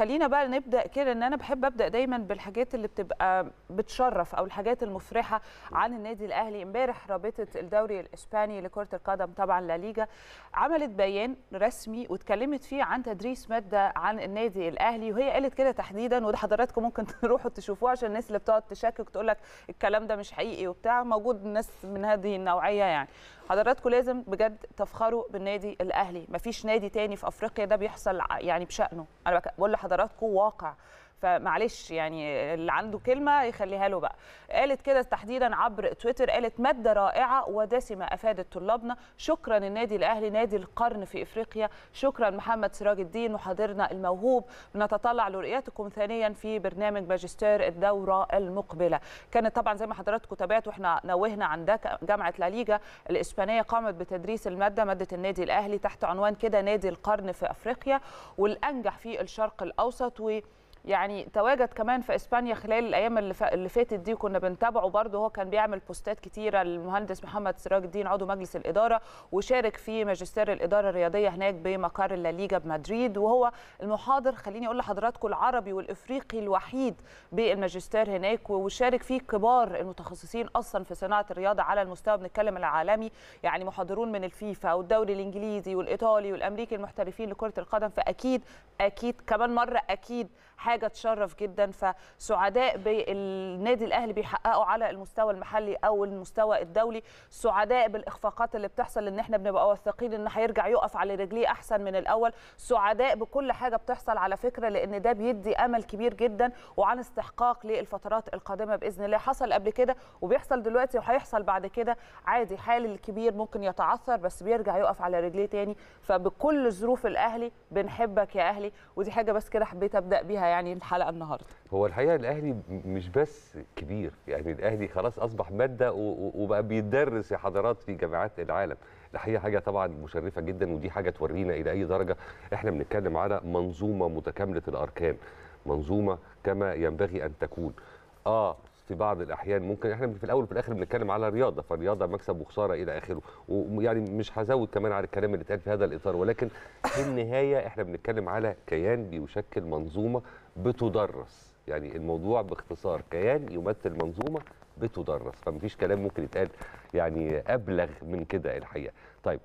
خلينا بقى نبدا كده ان انا بحب ابدا دايما بالحاجات اللي بتبقى بتشرف او الحاجات المفرحه عن النادي الاهلي امبارح رابطه الدوري الاسباني لكره القدم طبعا لا ليجا عملت بيان رسمي واتكلمت فيه عن تدريس ماده عن النادي الاهلي وهي قالت كده تحديدا وده حضراتكم ممكن تروحوا تشوفوه عشان الناس اللي بتقعد تشكك تقول لك الكلام ده مش حقيقي وبتاع موجود ناس من هذه النوعيه يعني حضراتكم لازم بجد تفخروا بالنادي الاهلي مفيش نادي تاني في افريقيا ده بيحصل يعني بشانه انا بقول لحضراتكم واقع فمعلش يعني اللي عنده كلمه يخليها له بقى قالت كده تحديدا عبر تويتر قالت ماده رائعه ودسمه افادت طلابنا شكرا النادي الاهلي نادي القرن في افريقيا شكرا محمد سراج الدين محاضرنا الموهوب نتطلع لرؤيتكم ثانيا في برنامج ماجستير الدوره المقبله كانت طبعا زي ما حضراتكم تابعتوا واحنا نوهنا عن جامعه لاليجا الاسبانيه قامت بتدريس الماده ماده النادي الاهلي تحت عنوان كده نادي القرن في افريقيا والانجح في الشرق الاوسط و يعني تواجد كمان في اسبانيا خلال الايام اللي فاتت دي كنا بنتابعه برضه هو كان بيعمل بوستات كتيره للمهندس محمد سراج الدين عضو مجلس الاداره وشارك في ماجستير الاداره الرياضيه هناك بمقر ليجا بمدريد وهو المحاضر خليني اقول لحضراتكم العربي والافريقي الوحيد بالماجستير هناك وشارك فيه كبار المتخصصين اصلا في صناعه الرياضه على المستوى بنتكلم العالمي يعني محاضرون من الفيفا والدوري الانجليزي والايطالي والامريكي المحترفين لكره القدم فاكيد اكيد كمان مره اكيد حاجه تشرف جدا فسعداء بالنادي الاهلي بيحققوا على المستوى المحلي او المستوى الدولي سعداء بالاخفاقات اللي بتحصل ان احنا بنبقى واثقين ان هيرجع يقف على رجليه احسن من الاول سعداء بكل حاجه بتحصل على فكره لان ده بيدي امل كبير جدا وعن استحقاق للفترات القادمه باذن الله حصل قبل كده وبيحصل دلوقتي وهيحصل بعد كده عادي حال الكبير ممكن يتعثر بس بيرجع يقف على رجليه تاني فبكل ظروف الاهلي بنحبك يا اهلي ودي حاجه بس كده حبيت ابدا بيها يعني يعني الحلقه النهارده هو الحقيقه الاهلي مش بس كبير يعني الاهلي خلاص اصبح ماده وبقى بيتدرس يا حضرات في جامعات العالم الحقيقه حاجه طبعا مشرفه جدا ودي حاجه تورينا الى اي درجه احنا بنتكلم على منظومه متكامله الاركان منظومه كما ينبغي ان تكون اه في بعض الاحيان ممكن احنا في الاول وفي الاخر بنتكلم على رياضه فالرياضه مكسب وخساره الى اخره ويعني مش هزود كمان على الكلام اللي اتقال في هذا الاطار ولكن في النهايه احنا بنتكلم على كيان بيشكل منظومه بتدرس يعني الموضوع باختصار كيان يمثل منظومه بتدرس فمفيش كلام ممكن يتقال يعني ابلغ من كده الحقيقه طيب